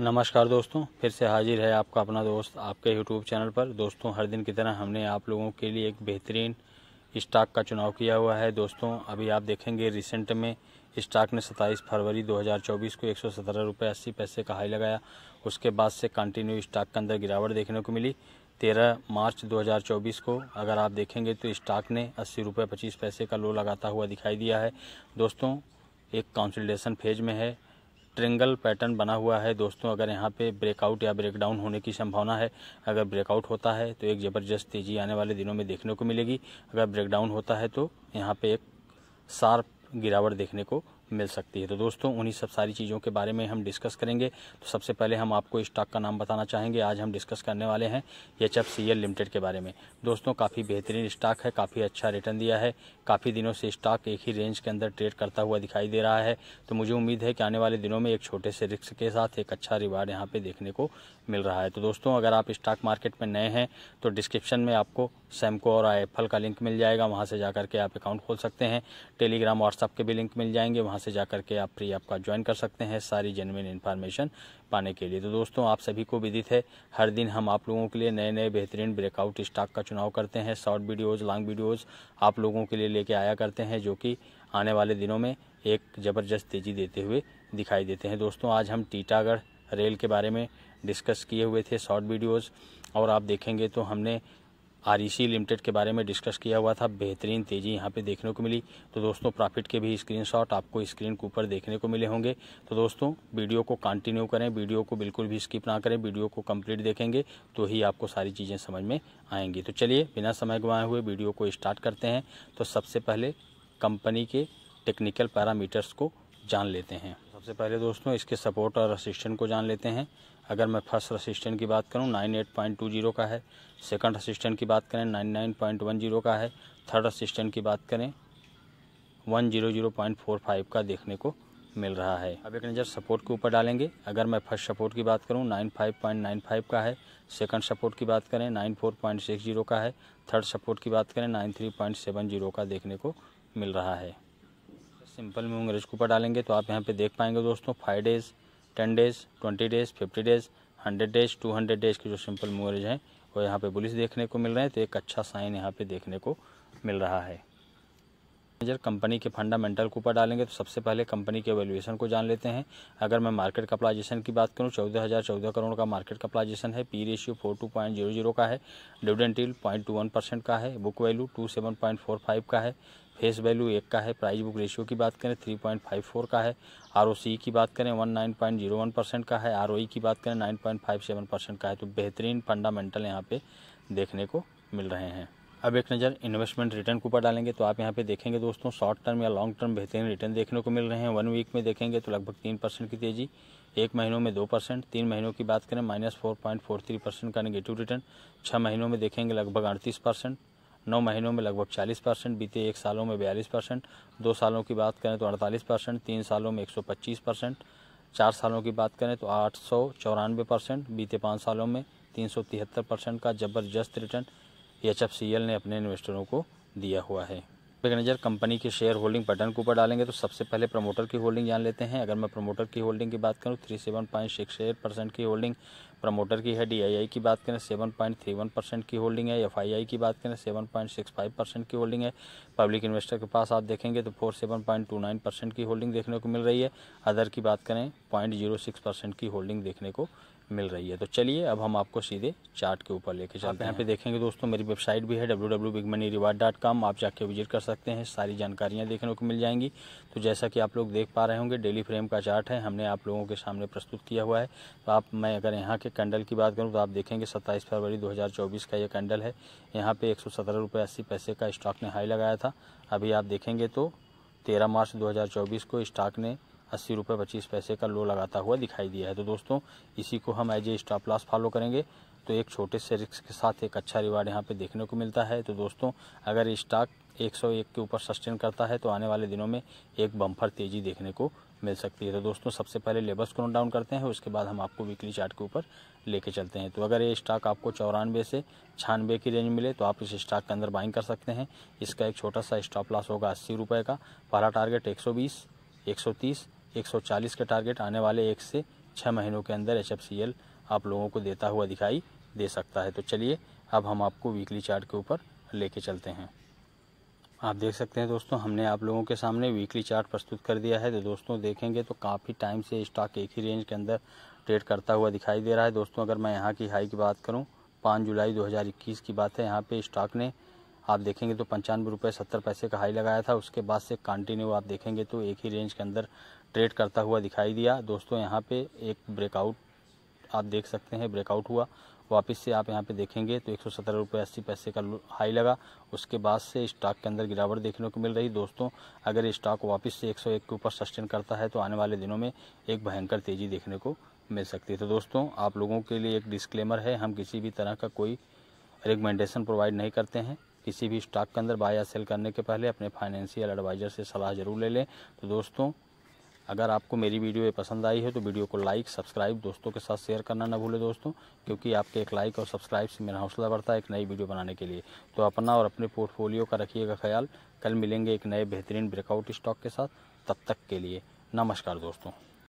नमस्कार दोस्तों फिर से हाजिर है आपका अपना दोस्त आपके यूट्यूब चैनल पर दोस्तों हर दिन की तरह हमने आप लोगों के लिए एक बेहतरीन स्टॉक का चुनाव किया हुआ है दोस्तों अभी आप देखेंगे रिसेंट में स्टॉक ने 27 फरवरी 2024 को एक सौ अस्सी पैसे का हाई लगाया उसके बाद से कंटिन्यू स्टॉक के अंदर गिरावट देखने को मिली तेरह मार्च 2024 को अगर आप देखेंगे तो स्टॉक ने अस्सी रुपये पच्चीस पैसे का लो लगाता हुआ दिखाई दिया है दोस्तों एक कंसल्टेशन फेज में है ट्रेंगल पैटर्न बना हुआ है दोस्तों अगर यहाँ पे ब्रेकआउट या ब्रेकडाउन होने की संभावना है अगर ब्रेकआउट होता है तो एक ज़बरदस्त तेज़ी आने वाले दिनों में देखने को मिलेगी अगर ब्रेकडाउन होता है तो यहाँ पे एक शार्प गिरावट देखने को मिल सकती है तो दोस्तों उन्हीं सब सारी चीज़ों के बारे में हम डिस्कस करेंगे तो सबसे पहले हम आपको स्टॉक का नाम बताना चाहेंगे आज हम डिस्कस करने वाले हैं H F C L limited के बारे में दोस्तों काफ़ी बेहतरीन स्टॉक है काफ़ी अच्छा रिटर्न दिया है काफ़ी दिनों से स्टॉक एक ही रेंज के अंदर ट्रेड करता हुआ दिखाई दे रहा है तो मुझे उम्मीद है कि आने वाले दिनों में एक छोटे से रिस्क के साथ एक अच्छा रिवार्ड यहाँ पर देखने को मिल रहा है तो दोस्तों अगर आप स्टॉक मार्केट में नए हैं तो डिस्क्रिप्शन में आपको सैमको और आई का लिंक मिल जाएगा वहाँ से जा के आप अकाउंट खोल सकते हैं टेलीग्राम व्हाट्सअप के भी लिंक मिल जाएंगे वहाँ वहाँ से जा करके आप फ्री आपका ज्वाइन कर सकते हैं सारी जेनविन इन्फॉर्मेशन पाने के लिए तो दोस्तों आप सभी को विदित है हर दिन हम आप लोगों के लिए नए नए बेहतरीन ब्रेकआउट स्टॉक का चुनाव करते हैं शॉर्ट वीडियोज़ लॉन्ग वीडियोज़ आप लोगों के लिए लेके आया करते हैं जो कि आने वाले दिनों में एक ज़बरदस्त तेज़ी देते हुए दिखाई देते हैं दोस्तों आज हम टीटागढ़ रेल के बारे में डिस्कस किए हुए थे शॉर्ट वीडियोज़ और आप देखेंगे तो हमने आर लिमिटेड के बारे में डिस्कस किया हुआ था बेहतरीन तेज़ी यहाँ पे देखने को मिली तो दोस्तों प्रॉफिट के भी स्क्रीनशॉट आपको स्क्रीन के ऊपर देखने को मिले होंगे तो दोस्तों वीडियो को कंटिन्यू करें वीडियो को बिल्कुल भी स्किप ना करें वीडियो को कंप्लीट देखेंगे तो ही आपको सारी चीज़ें समझ में आएंगी तो चलिए बिना समय गंवाए हुए वीडियो को स्टार्ट करते हैं तो सबसे पहले कंपनी के टेक्निकल पैरामीटर्स को जान लेते हैं सबसे पहले दोस्तों इसके सपोर्ट और असिस्टेंट को जान लेते हैं अगर मैं फर्स्ट असिस्टेंट की बात करूं 98.20 का है सेकंड असिस्टेंट की बात करें 99.10 का है थर्ड असिस्टेंट की बात करें 100.45 का देखने को मिल रहा है अब एक नज़र सपोर्ट के ऊपर डालेंगे अगर मैं फर्स्ट सपोर्ट की बात करूं 95.95 का है सेकंड सपोर्ट की बात करें 94.60 का है थर्ड सपोर्ट की बात करें 93.70 का देखने को मिल रहा है सिंपल में अंग्रेज के ऊपर डालेंगे तो आप यहाँ पे देख पाएंगे दोस्तों five days ten days twenty days fifty days hundred days two hundred days के जो सिंपल मूवरेज हैं वो यहाँ पे बुलिस देखने को मिल रहे हैं तो एक अच्छा साइन यहाँ पे देखने को मिल रहा है जब कंपनी के फंडामेंटल के ऊपर डालेंगे तो सबसे पहले कंपनी के वैल्यूएशन को जान लेते हैं अगर मैं मार्केट कपलाइजेशन की बात करूं चौदह हज़ार चौदह करोड़ का मार्केट कपलाइजेशन है P ratio four two point zero zero का है डिविडेंड डील पॉइंट टू वन परसेंट का है book value two seven point four five का है फेस वैल्यू एक का है प्राइस बुक रेशियो की बात करें थ्री पॉइंट फाइव फोर का है आर की बात करें one nine point zero one percent का है आर की बात करें nine point five seven percent का है तो बेहतरीन फंडामेंटल यहाँ पे देखने को मिल रहे हैं अब एक नज़र इन्वेस्टमेंट रिटर्न के ऊपर डालेंगे तो आप यहाँ पे देखेंगे दोस्तों शॉर्ट टर्म या लॉन्ग टर्म बेहतरीन रिटर्न देखने को मिल रहे हैं वन वीक में देखेंगे तो लगभग तीन परसेंट की तेज़ी एक महीनों में दो परसेंट तीन महीनों की बात करें minus four point four three percent का नेगेटिव रिटर्न छः महीनों में देखेंगे लगभग अड़तीस परसेंट नौ महीनों में लगभग 40 परसेंट बीते एक सालों में बयालीस परसेंट दो सालों की बात करें तो अड़तालीस परसेंट तीन सालों में एक सौ पच्चीस परसेंट चार सालों की बात करें तो आठ सौ चौरानवे परसेंट बीते पाँच सालों में तीन सौ तिहत्तर परसेंट का ज़बरदस्त रिटर्न एच ने अपने इन्वेस्टरों को दिया हुआ है नज़र कंपनी के शेयर होल्डिंग पैटर्न के ऊपर डालेंगे तो सबसे पहले प्रमोटर की होल्डिंग जान लेते हैं अगर मैं प्रमोटर की होल्डिंग की बात करूं three seven point six eight percent की होल्डिंग प्रमोटर की है डीआईआई की बात करें seven point three one percent की होल्डिंग है एफआईआई की बात करें seven point six five percent की होल्डिंग है पब्लिक इन्वेस्टर के पास आप देखेंगे तो four seven point two nine percent की होल्डिंग देखने को मिल रही है अदर की बात करें पॉइंट जीरो सिक्स परसेंट की होल्डिंग देखने को मिल रही है तो चलिए अब हम आपको सीधे चार्ट के ऊपर लेके चलते हैं यहाँ पे देखेंगे दोस्तों मेरी वेबसाइट भी है डब्ल्यू आप जाके विजिट कर सकते हैं सारी जानकारियाँ देखने को मिल जाएंगी तो जैसा कि आप लोग देख पा रहे होंगे डेली फ्रेम का चार्ट है हमने आप लोगों के सामने प्रस्तुत किया हुआ है तो आप मैं अगर यहाँ के कैंडल की बात करूँ तो आप देखेंगे सत्ताईस फरवरी दो का ये कैंडल है यहाँ पे एक सौ पैसे का स्टॉक ने हाई लगाया था अभी आप देखेंगे तो तेरह मार्च दो को स्टॉक ने अस्सी रुपये पच्चीस पैसे का लो लगाता हुआ दिखाई दिया है तो दोस्तों इसी को हम as a stop loss follow करेंगे तो एक छोटे से रिस्क के साथ एक अच्छा रिवार्ड यहाँ पे देखने को मिलता है तो दोस्तों अगर ये स्टॉक 101 के ऊपर सस्टेन करता है तो आने वाले दिनों में एक बम्फर तेज़ी देखने को मिल सकती है तो दोस्तों सबसे पहले लेबर्स को नोट डाउन करते हैं उसके बाद हम आपको वीकली चार्ट के ऊपर लेके चलते हैं तो अगर ये स्टॉक आपको चौरानवे से छानवे की रेंज मिले तो आप इस स्टॉक के अंदर बाइंग कर सकते हैं इसका एक छोटा सा स्टॉप लॉस होगा अस्सी रुपये का पहला टारगेट एक सौ बीस 140 का टारगेट आने वाले एक से छः महीनों के अंदर एच आप लोगों को देता हुआ दिखाई दे सकता है तो चलिए अब हम आपको वीकली चार्ट के ऊपर लेके चलते हैं आप देख सकते हैं दोस्तों हमने आप लोगों के सामने वीकली चार्ट प्रस्तुत कर दिया है तो दोस्तों देखेंगे तो काफ़ी टाइम से स्टॉक एक ही रेंज के अंदर ट्रेड करता हुआ दिखाई दे रहा है दोस्तों अगर मैं यहाँ की हाई की बात करूँ पाँच जुलाई 2021 की बात है यहाँ पे स्टॉक ने आप देखेंगे तो पंचानवे रुपये सत्तर पैसे का हाई लगाया था उसके बाद से कंटिन्यू आप देखेंगे तो एक ही रेंज के अंदर ट्रेड करता हुआ दिखाई दिया दोस्तों यहाँ पे एक ब्रेकआउट आप देख सकते हैं ब्रेकआउट हुआ वापस से आप यहाँ पे देखेंगे तो एक सौ रुपये अस्सी पैसे का हाई लगा उसके बाद से स्टॉक के अंदर गिरावट देखने को मिल रही दोस्तों अगर स्टॉक वापस से एक सौ एक के ऊपर सस्टेन करता है तो आने वाले दिनों में एक भयंकर तेज़ी देखने को मिल सकती है तो दोस्तों आप लोगों के लिए एक डिस्क्लेमर है हम किसी भी तरह का कोई रिकमेंडेशन प्रोवाइड नहीं करते हैं किसी भी स्टॉक के अंदर बाय या सेल करने के पहले अपने फाइनेंशियल एडवाइज़र से सलाह ज़रूर ले लें तो दोस्तों अगर आपको मेरी वीडियो ये पसंद आई है तो वीडियो को लाइक सब्सक्राइब दोस्तों के साथ शेयर करना ना भूलें दोस्तों क्योंकि आपके एक लाइक और सब्सक्राइब से मेरा हौसला बढ़ता है एक नई वीडियो बनाने के लिए तो अपना और अपने पोर्टफोलियो का रखिएगा ख्याल कल मिलेंगे एक नए बेहतरीन ब्रेकआउट स्टॉक के साथ तब तक के लिए नमस्कार दोस्तों